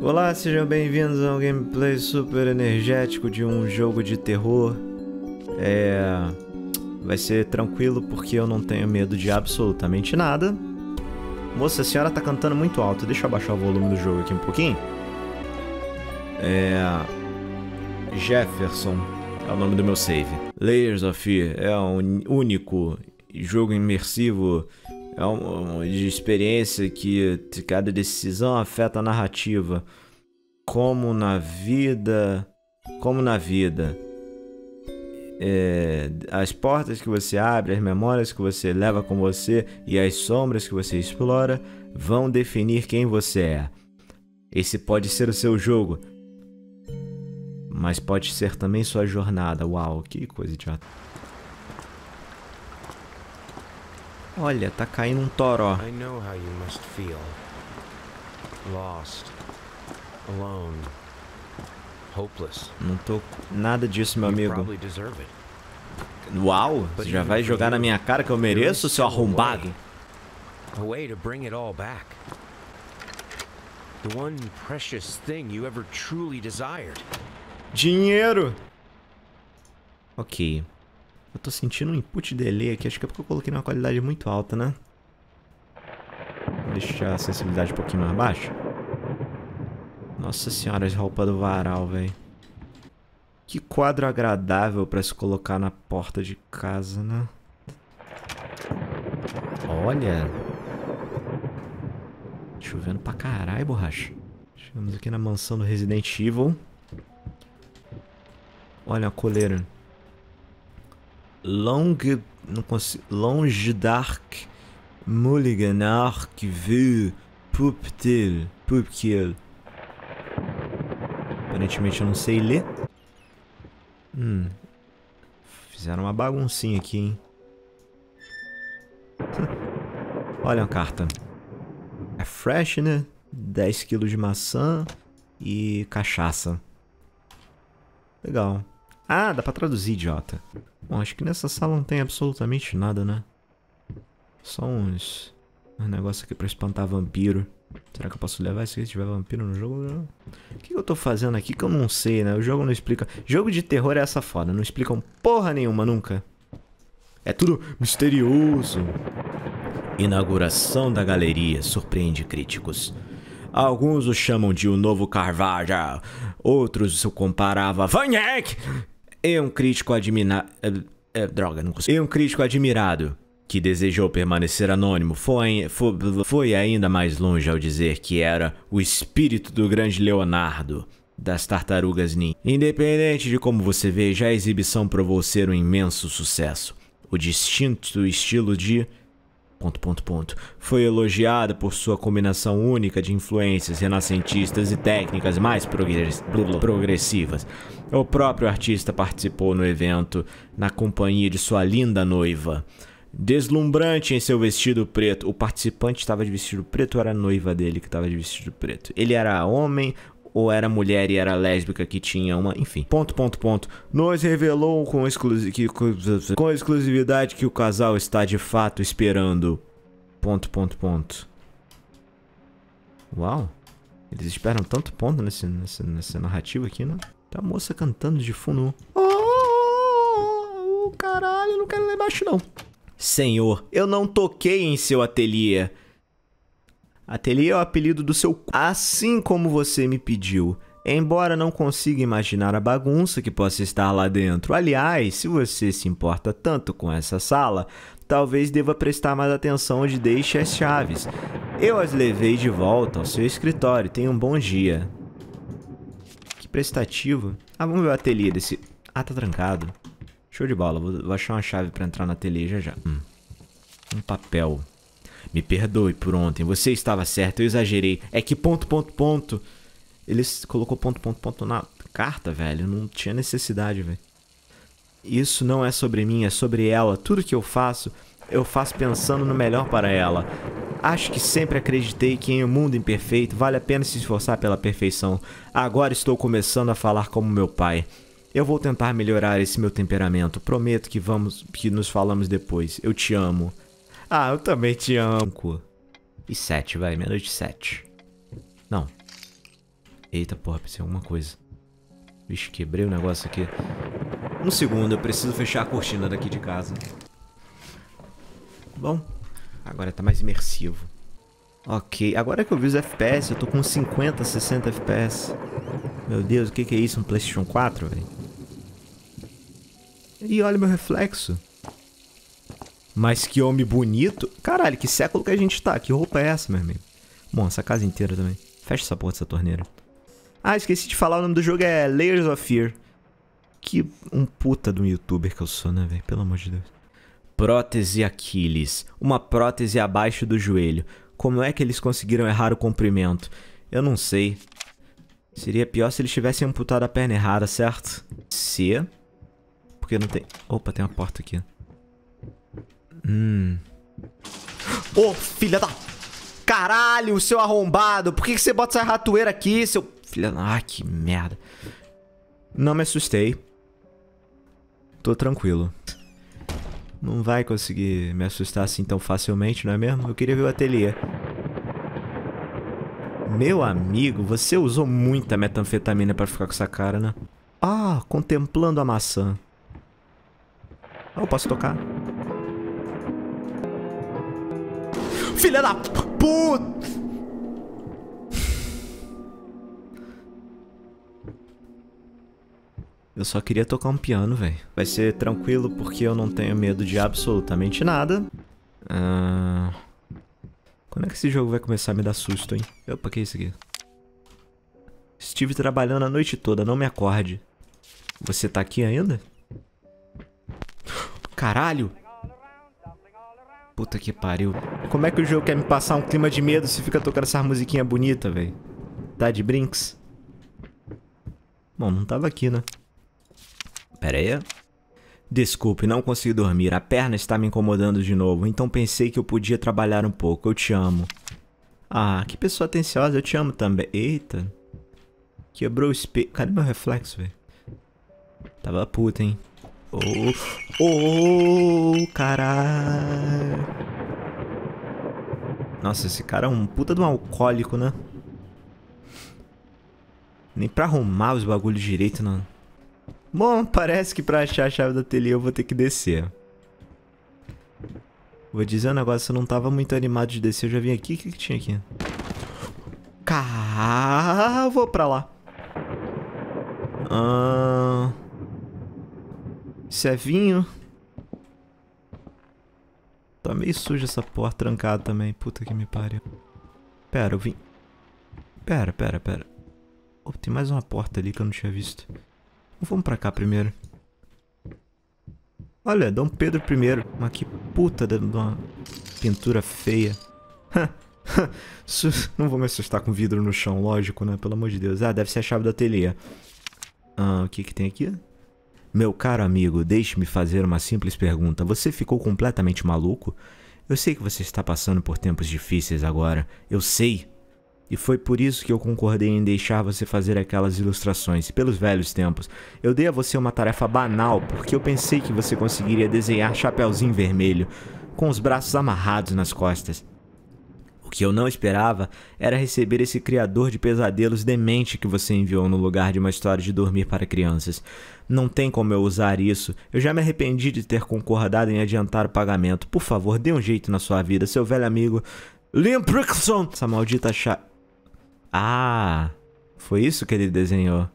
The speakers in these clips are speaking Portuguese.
Olá, sejam bem-vindos a um gameplay super energético de um jogo de terror. É. Vai ser tranquilo porque eu não tenho medo de absolutamente nada. Moça, a senhora tá cantando muito alto, deixa eu abaixar o volume do jogo aqui um pouquinho. É. Jefferson é o nome do meu save. Layers of Fear é um único jogo imersivo é uma experiência que cada decisão afeta a narrativa. Como na vida. Como na vida. É, as portas que você abre, as memórias que você leva com você e as sombras que você explora vão definir quem você é. Esse pode ser o seu jogo, mas pode ser também sua jornada. Uau, que coisa idiota. Olha, tá caindo um toro. I know how you must feel. Lost. Alone. Hopeless. Não tô nada disso, meu amigo. Uau, você já vai jogar na minha cara que eu mereço, seu arrombado? A way to bring it all back. The one precious thing you ever truly desired. Dinheiro. OK. Eu tô sentindo um input delay aqui, acho que é porque eu coloquei numa qualidade muito alta, né? Vou deixar a sensibilidade um pouquinho mais baixa. Nossa senhora, as roupas do varal, velho. Que quadro agradável pra se colocar na porta de casa, né? Olha! Chovendo pra caralho, borracha. Chegamos aqui na mansão do Resident Evil. Olha a coleira. Long, não consigo, Longe Dark Mulligan Arc Vu Puptil Pupkil. Aparentemente eu não sei ler. Hum. Fizeram uma baguncinha aqui, hein? Olha a carta. É fresh, né? 10 quilos de maçã e cachaça. Legal. Ah, dá pra traduzir, idiota. Bom, acho que nessa sala não tem absolutamente nada, né? Só uns... Um negócio aqui pra espantar vampiro. Será que eu posso levar isso aqui se tiver vampiro no jogo? O que eu tô fazendo aqui que eu não sei, né? O jogo não explica... Jogo de terror é essa foda. Não explicam porra nenhuma, nunca. É tudo misterioso. Inauguração da galeria surpreende críticos. Alguns o chamam de o novo Carvajal, outros o comparava a Van Eyck e um crítico admirado. É, eh, é, eh, droga, não consigo. E um crítico admirado que desejou permanecer anônimo foi, foi, foi ainda mais longe ao dizer que era o espírito do grande Leonardo das tartarugas ninja. Independente de como você veja, a exibição provou ser um imenso sucesso. O distinto estilo de ponto, ponto, ponto, foi elogiada por sua combinação única de influências renascentistas e técnicas mais progress progressivas. O próprio artista participou no evento na companhia de sua linda noiva. Deslumbrante em seu vestido preto. O participante estava de vestido preto ou era a noiva dele que estava de vestido preto? Ele era homem ou era mulher e era lésbica que tinha uma, enfim. Ponto, ponto, ponto. Nos revelou com, exclusi que, com exclusividade que o casal está de fato esperando. Ponto, ponto, ponto. Uau. Eles esperam tanto ponto nesse, nesse, nessa narrativa aqui, né? Tá a moça cantando de fundo. Oh, oh, oh, caralho, não quero lá embaixo não. Senhor, eu não toquei em seu ateliê. Ateliê é o apelido do seu assim como você me pediu. Embora não consiga imaginar a bagunça que possa estar lá dentro. Aliás, se você se importa tanto com essa sala, talvez deva prestar mais atenção onde deixe as chaves. Eu as levei de volta ao seu escritório. Tenha um bom dia. Que prestativo. Ah, vamos ver o ateliê desse... Ah, tá trancado. Show de bola. Vou achar uma chave pra entrar no ateliê já já. Hum. Um papel. Me perdoe por ontem, você estava certo, eu exagerei. É que ponto, ponto, ponto. Ele colocou ponto, ponto, ponto na carta, velho. Não tinha necessidade, velho. Isso não é sobre mim, é sobre ela. Tudo que eu faço, eu faço pensando no melhor para ela. Acho que sempre acreditei que em um mundo imperfeito vale a pena se esforçar pela perfeição. Agora estou começando a falar como meu pai. Eu vou tentar melhorar esse meu temperamento. Prometo que vamos que nos falamos depois. Eu te amo. Ah, eu também te amo. E sete, vai. Meia-noite sete. Não. Eita, porra, precisa alguma coisa. Vixe, quebrei o negócio aqui. Um segundo, eu preciso fechar a cortina daqui de casa. Bom, agora tá mais imersivo. Ok, agora que eu vi os FPS, eu tô com 50, 60 FPS. Meu Deus, o que, que é isso? Um Playstation 4, velho? E olha meu reflexo. Mas que homem bonito. Caralho, que século que a gente tá? Que roupa é essa, meu amigo? Bom, essa casa inteira também. Fecha essa porra dessa torneira. Ah, esqueci de falar, o nome do jogo é Layers of Fear. Que um puta de um youtuber que eu sou, né, velho? Pelo amor de Deus. Prótese Aquiles. Uma prótese abaixo do joelho. Como é que eles conseguiram errar o comprimento? Eu não sei. Seria pior se eles tivessem amputado a perna errada, certo? C. Porque não tem... Opa, tem uma porta aqui. Hum. Ô, oh, filha da... Caralho, seu arrombado. Por que, que você bota essa ratoeira aqui, seu... Filha da... Ah, que merda. Não me assustei. Tô tranquilo. Não vai conseguir me assustar assim tão facilmente, não é mesmo? Eu queria ver o ateliê. Meu amigo, você usou muita metanfetamina pra ficar com essa cara, né? Ah, contemplando a maçã. Ah, eu posso tocar. Filha da puta! Eu só queria tocar um piano, velho. Vai ser tranquilo porque eu não tenho medo de absolutamente nada. Ah, quando é que esse jogo vai começar a me dar susto, hein? Opa, que é isso aqui? Estive trabalhando a noite toda, não me acorde. Você tá aqui ainda? Caralho! Puta que pariu. Como é que o jogo quer me passar um clima de medo se fica tocando essa musiquinha bonita, velho? Tá de brinks? Bom, não tava aqui, né? Pera aí. Desculpe, não consegui dormir. A perna está me incomodando de novo, então pensei que eu podia trabalhar um pouco. Eu te amo. Ah, que pessoa atenciosa. Eu te amo também. Eita. Quebrou o espelho. Cadê meu reflexo, velho? Tava puta, hein? Oh, oh, oh caralho. Nossa, esse cara é um puta de um alcoólico, né? Nem pra arrumar os bagulhos direito, não. Bom, parece que pra achar a chave do ateliê eu vou ter que descer. Vou dizer um negócio, eu não tava muito animado de descer, eu já vim aqui. O que que tinha aqui? Caralho, vou pra lá. Ah... Isso é vinho. Tá meio suja essa porta, trancada também. Puta que me pariu. Pera, eu vim... Pera, pera, pera. Oh, tem mais uma porta ali que eu não tinha visto. Vamos pra cá primeiro. Olha, Dom Pedro I. Mas que puta de uma pintura feia. não vou me assustar com vidro no chão, lógico, né? Pelo amor de Deus. Ah, deve ser a chave do ateliê. Ah, o que que tem aqui? Meu caro amigo, deixe-me fazer uma simples pergunta. Você ficou completamente maluco? Eu sei que você está passando por tempos difíceis agora. Eu sei. E foi por isso que eu concordei em deixar você fazer aquelas ilustrações. Pelos velhos tempos, eu dei a você uma tarefa banal porque eu pensei que você conseguiria desenhar Chapeuzinho Vermelho com os braços amarrados nas costas. O que eu não esperava era receber esse criador de pesadelos demente que você enviou no lugar de uma história de dormir para crianças. Não tem como eu usar isso. Eu já me arrependi de ter concordado em adiantar o pagamento. Por favor, dê um jeito na sua vida, seu velho amigo. Liam Prickson! Essa maldita chá. Ah, foi isso que ele desenhou.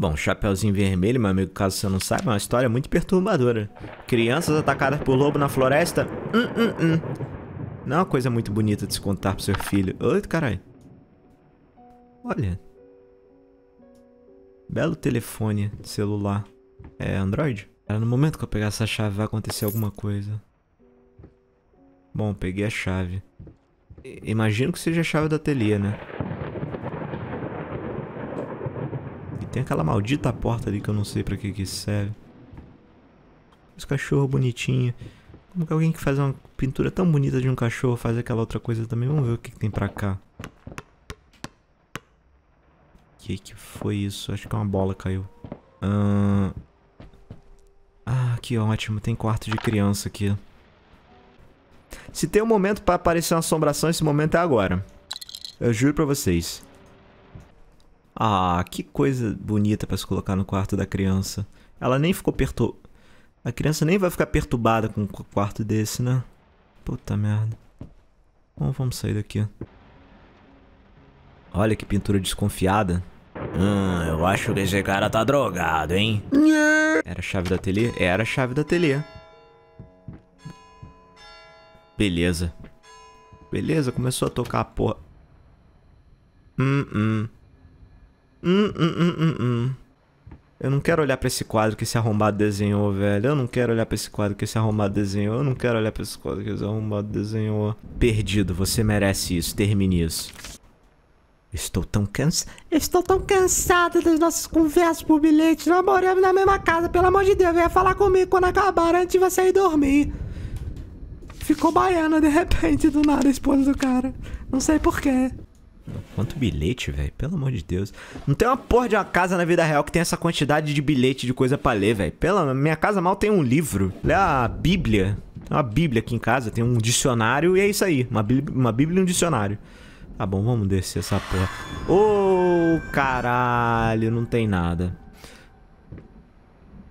Bom, Chapeuzinho Vermelho, meu amigo, caso você não saiba, é uma história muito perturbadora. Crianças atacadas por lobo na floresta? Hum, hum, hum. Não é uma coisa muito bonita de se contar pro seu filho. Oi, caralho. Olha. Belo telefone, celular. É Android? Cara, no momento que eu pegar essa chave vai acontecer alguma coisa. Bom, peguei a chave. Imagino que seja a chave do ateliê, né? Tem aquela maldita porta ali que eu não sei pra que que serve. Os cachorros bonitinhos. Como que alguém que faz uma pintura tão bonita de um cachorro faz aquela outra coisa também? Vamos ver o que, que tem pra cá. O que que foi isso? Acho que uma bola caiu. Ah, que ótimo. Tem quarto de criança aqui. Se tem um momento pra aparecer uma assombração, esse momento é agora. Eu juro pra vocês. Ah, que coisa bonita para se colocar no quarto da criança. Ela nem ficou perturbada. A criança nem vai ficar perturbada com um quarto desse, né? Puta merda. Bom, vamos sair daqui. Olha que pintura desconfiada. Hum, eu acho que esse cara tá drogado, hein? Era a chave do ateliê? Era a chave do ateliê. Beleza. Beleza, começou a tocar a porra. Hum, hum. Hum, hum, hum, hum, hum. Eu não quero olhar para esse quadro que esse arrombado desenhou, velho. Eu não quero olhar para esse quadro que esse arrombado desenhou. Eu não quero olhar para esse quadro que esse arrombado desenhou. Perdido, você merece isso. Termine isso. Estou tão cansado. Estou tão cansada das nossas conversas por bilhete. Nós moramos na mesma casa, pelo amor de Deus. Venha falar comigo quando acabar antes de você ir dormir. Ficou baiana de repente, do nada, a esposa do cara. Não sei porquê. Quanto bilhete, velho. Pelo amor de Deus. Não tem uma porra de uma casa na vida real que tem essa quantidade de bilhete de coisa pra ler, velho. Pela minha casa mal tem um livro. Lê a Bíblia. Tem uma Bíblia aqui em casa, tem um dicionário e é isso aí. Uma, bí uma Bíblia e um dicionário. Tá bom, vamos descer essa porra. Ô, oh, caralho, não tem nada.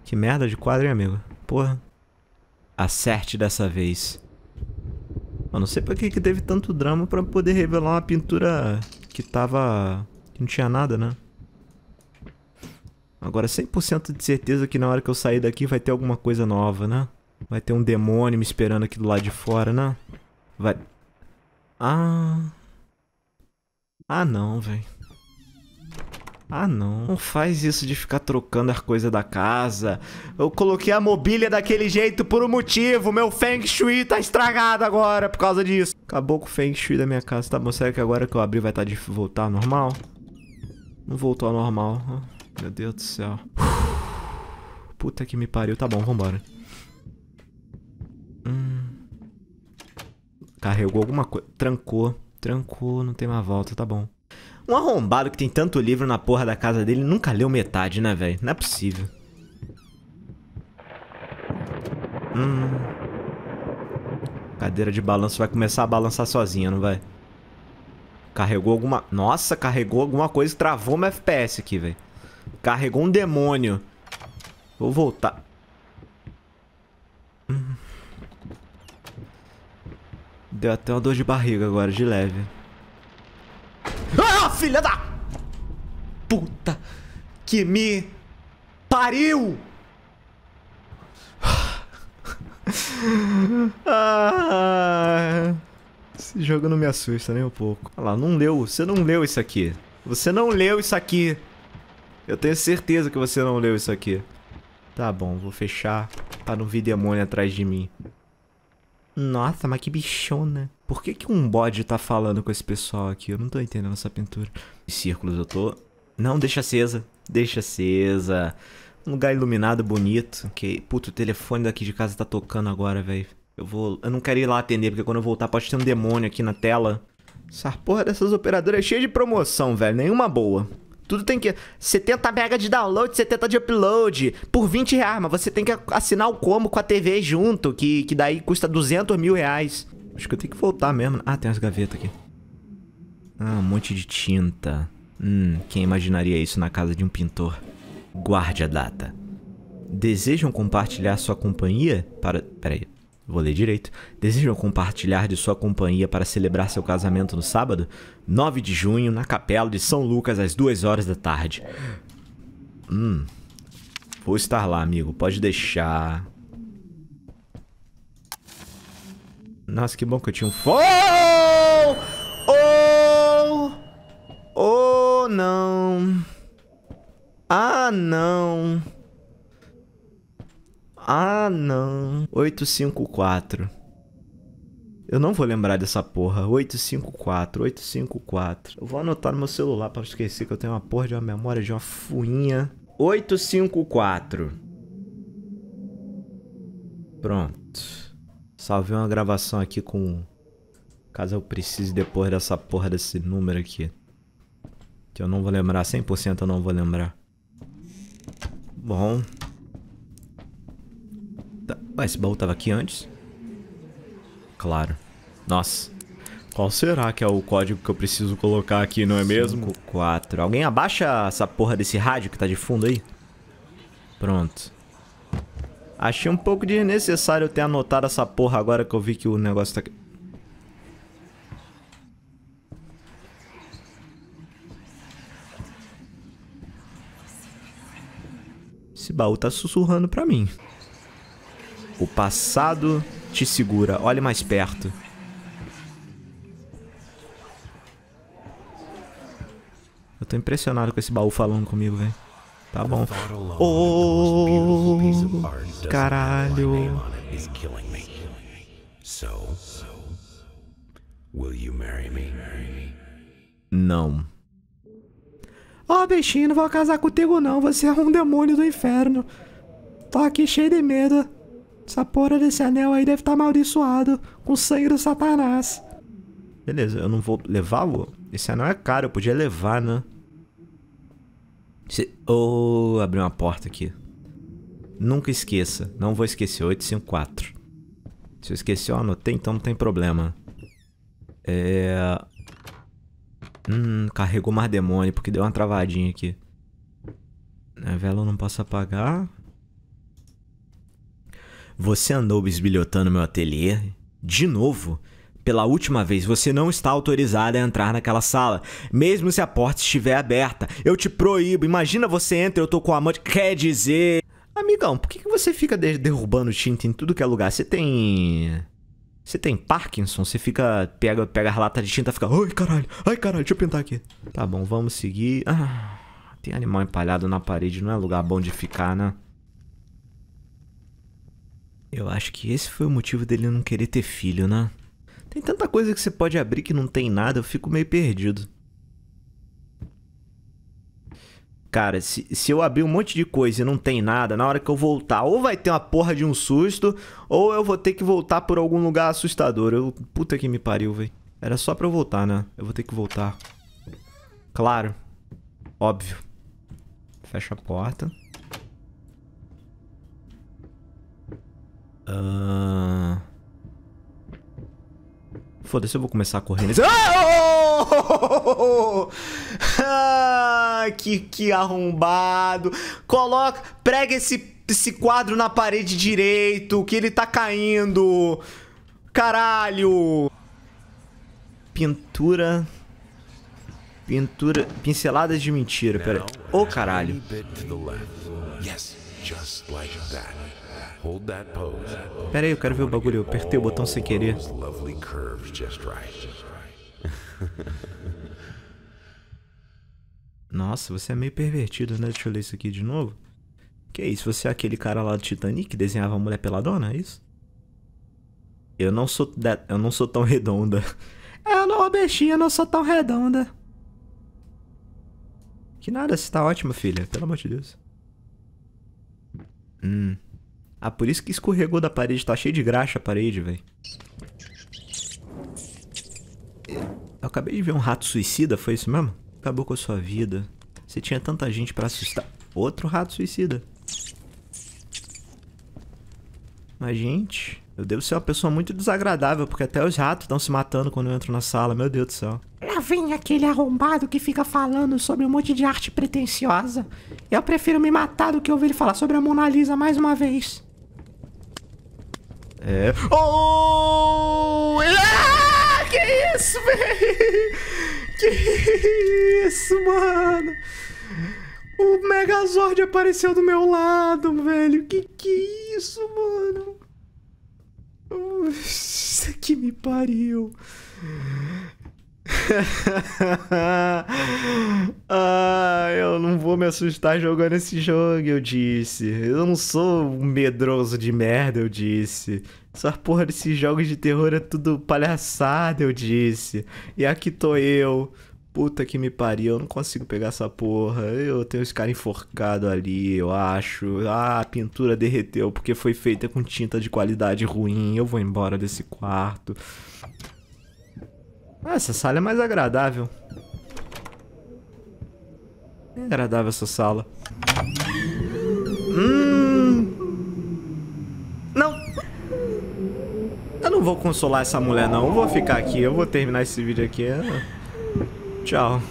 Que merda de quadro, hein, amigo? Porra. Acerte dessa vez. Eu não sei pra que, que teve tanto drama pra poder revelar uma pintura que tava... que não tinha nada, né? Agora 100% de certeza que na hora que eu sair daqui vai ter alguma coisa nova, né? Vai ter um demônio me esperando aqui do lado de fora, né? Vai... Ah... Ah não, velho. Ah, não. Não faz isso de ficar trocando as coisas da casa. Eu coloquei a mobília daquele jeito por um motivo. Meu Feng Shui tá estragado agora por causa disso. Acabou com o Feng Shui da minha casa. Tá bom, será que agora que eu abrir vai tá de voltar ao normal? Não voltou ao normal. Né? Meu Deus do céu. Puta que me pariu. Tá bom, vambora. Hum. Carregou alguma coisa. Trancou. Trancou, não tem mais volta, tá bom. Um arrombado que tem tanto livro na porra da casa dele nunca leu metade, né, velho? Não é possível. Hum. Cadeira de balanço vai começar a balançar sozinha, não vai? Carregou alguma... Nossa, carregou alguma coisa e travou meu FPS aqui, velho. Carregou um demônio. Vou voltar. Hum. Deu até uma dor de barriga agora, de leve filha da... Puta que me pariu! Ah, esse jogo não me assusta nem um pouco. Olha lá, não leu. Você não leu isso aqui. Você não leu isso aqui. Eu tenho certeza que você não leu isso aqui. Tá bom, vou fechar pra não vir demônio atrás de mim. Nossa, mas que bichona. Por que, que um bode tá falando com esse pessoal aqui? Eu não tô entendendo essa pintura. Em círculos eu tô... Não, deixa acesa. Deixa acesa. Um lugar iluminado, bonito. Ok. Puta, o telefone daqui de casa tá tocando agora, velho. Eu vou... Eu não quero ir lá atender, porque quando eu voltar pode ter um demônio aqui na tela. Essa porra dessas operadoras é cheia de promoção, velho. Nenhuma boa. Tudo tem que. 70 mega de download, 70 de upload, por 20 reais, mas você tem que assinar o combo com a TV junto, que, que daí custa 200 mil reais. Acho que eu tenho que voltar mesmo. Ah, tem as gavetas aqui. Ah, um monte de tinta. Hum, quem imaginaria isso na casa de um pintor? Guarde a data. Desejam compartilhar sua companhia para... Peraí, Vou ler direito. Desejam compartilhar de sua companhia para celebrar seu casamento no sábado? 9 de junho, na capela de São Lucas, às 2 horas da tarde. Hum. Vou estar lá, amigo. Pode deixar. Nossa, que bom que eu tinha um fone. Oh! Oh! Oh, não. Ah, não. Ah, não. 854. Eu não vou lembrar dessa porra. 854, 854. Eu vou anotar no meu celular para esquecer que eu tenho uma porra de uma memória de uma fuinha. 854. Pronto. Salvei uma gravação aqui com caso eu precise depois dessa porra desse número aqui. Que eu não vou lembrar, 100% eu não vou lembrar. Bom, Ué, esse baú tava aqui antes? Claro. Nossa. Qual será que é o código que eu preciso colocar aqui, não é mesmo? 54. Alguém abaixa essa porra desse rádio que tá de fundo aí? Pronto. Achei um pouco desnecessário eu ter anotado essa porra agora que eu vi que o negócio tá... Esse baú tá sussurrando pra mim. O passado te segura. Olhe mais perto. Eu tô impressionado com esse baú falando comigo, velho. Tá bom. Oh, caralho. Não. Ó, oh, bichinho, não vou casar contigo não. Você é um demônio do inferno. Tô aqui cheio de medo. Essa porra desse anel aí deve estar tá amaldiçoado com o sangue do Satanás. Beleza, eu não vou levá-lo? Esse anel é caro, eu podia levar, né? Se... Oh, abri uma porta aqui. Nunca esqueça, não vou esquecer, 854. Se eu esqueci, eu anotei, então não tem problema. É... Hum, carregou mais demônio, porque deu uma travadinha aqui. A vela eu não posso apagar. Você andou bisbilhotando meu ateliê? De novo? Pela última vez, você não está autorizada a entrar naquela sala, mesmo se a porta estiver aberta. Eu te proíbo. Imagina você entra, eu tô com a amante. Quer dizer. Amigão, por que você fica derrubando tinta em tudo que é lugar? Você tem. Você tem Parkinson? Você fica. Pega, pega a lata de tinta e fica. Ai, caralho, ai, caralho, deixa eu pintar aqui. Tá bom, vamos seguir. Ah, tem animal empalhado na parede, não é lugar bom de ficar, né? Eu acho que esse foi o motivo dele não querer ter filho, né? Tem tanta coisa que você pode abrir que não tem nada, eu fico meio perdido. Cara, se, se eu abrir um monte de coisa e não tem nada, na hora que eu voltar, ou vai ter uma porra de um susto, ou eu vou ter que voltar por algum lugar assustador. Eu, puta que me pariu, velho. Era só pra eu voltar, né? Eu vou ter que voltar. Claro. Óbvio. Fecha a porta. Uh... Foda-se, eu vou começar correndo. Ah! Oh! Ah, que, que arrombado. Coloca, prega esse, esse quadro na parede direito, que ele tá caindo. Caralho. Pintura... Pintura... Pinceladas de mentira, pera. Ô, oh, caralho. Yes, just like Pera aí, eu quero ver o bagulho. Eu apertei o botão sem querer. Nossa, você é meio pervertido, né? Deixa eu ler isso aqui de novo. Que isso? Você é aquele cara lá do Titanic que desenhava a mulher peladona, é isso? Eu não sou da... eu não sou tão redonda. Eu é, não, bestinha, eu não sou tão redonda. Que nada, você tá ótima, filha. Pelo amor de Deus. Hum. Ah, por isso que escorregou da parede. Tá cheio de graxa a parede, velho. Eu acabei de ver um rato suicida, foi isso mesmo? Acabou com a sua vida. Você tinha tanta gente pra assustar. Outro rato suicida. Mas, gente, eu devo ser uma pessoa muito desagradável, porque até os ratos estão se matando quando eu entro na sala. Meu Deus do céu. Lá vem aquele arrombado que fica falando sobre um monte de arte pretensiosa. Eu prefiro me matar do que ouvir ele falar sobre a Mona Lisa mais uma vez. É. Oh! Ah, que isso, velho? Que isso, mano? O Megazord apareceu do meu lado, velho. Que que isso, mano? Isso aqui me pariu. ah, eu não vou me assustar jogando esse jogo, eu disse. Eu não sou um medroso de merda, eu disse. Essa porra desses jogos de terror é tudo palhaçada, eu disse. E aqui tô eu. Puta que me pariu, eu não consigo pegar essa porra. Eu tenho esse cara enforcado ali, eu acho. Ah, a pintura derreteu porque foi feita com tinta de qualidade ruim. Eu vou embora desse quarto. Ah, essa sala é mais agradável. É agradável essa sala. Hum... Não! Eu não vou consolar essa mulher, não. Eu vou ficar aqui. Eu vou terminar esse vídeo aqui. É. Tchau.